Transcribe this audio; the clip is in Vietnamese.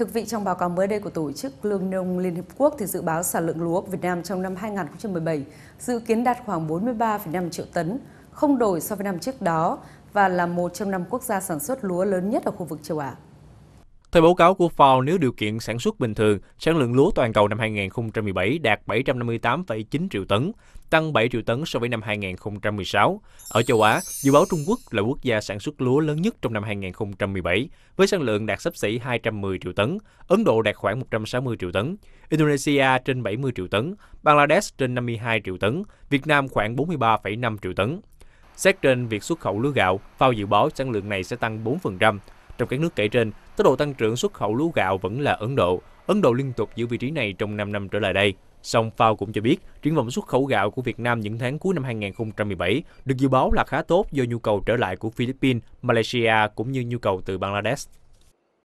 Thực vị trong báo cáo mới đây của Tổ chức Lương Nông Liên Hiệp Quốc thì dự báo sản lượng lúa Việt Nam trong năm 2017 dự kiến đạt khoảng 43,5 triệu tấn, không đổi so với năm trước đó và là một trong năm quốc gia sản xuất lúa lớn nhất ở khu vực châu Á. Theo báo cáo của Ford, nếu điều kiện sản xuất bình thường, sản lượng lúa toàn cầu năm 2017 đạt 758,9 triệu tấn, tăng 7 triệu tấn so với năm 2016. Ở châu Á, dự báo Trung Quốc là quốc gia sản xuất lúa lớn nhất trong năm 2017, với sản lượng đạt sấp xỉ 210 triệu tấn, Ấn Độ đạt khoảng 160 triệu tấn, Indonesia trên 70 triệu tấn, Bangladesh trên 52 triệu tấn, Việt Nam khoảng 43,5 triệu tấn. Xét trên việc xuất khẩu lúa gạo, FAO dự báo sản lượng này sẽ tăng 4%, trong các nước kể trên, tốc độ tăng trưởng xuất khẩu lúa gạo vẫn là Ấn Độ. Ấn Độ liên tục giữ vị trí này trong 5 năm trở lại đây. Song FAO cũng cho biết, triển vọng xuất khẩu gạo của Việt Nam những tháng cuối năm 2017 được dự báo là khá tốt do nhu cầu trở lại của Philippines, Malaysia cũng như nhu cầu từ Bangladesh.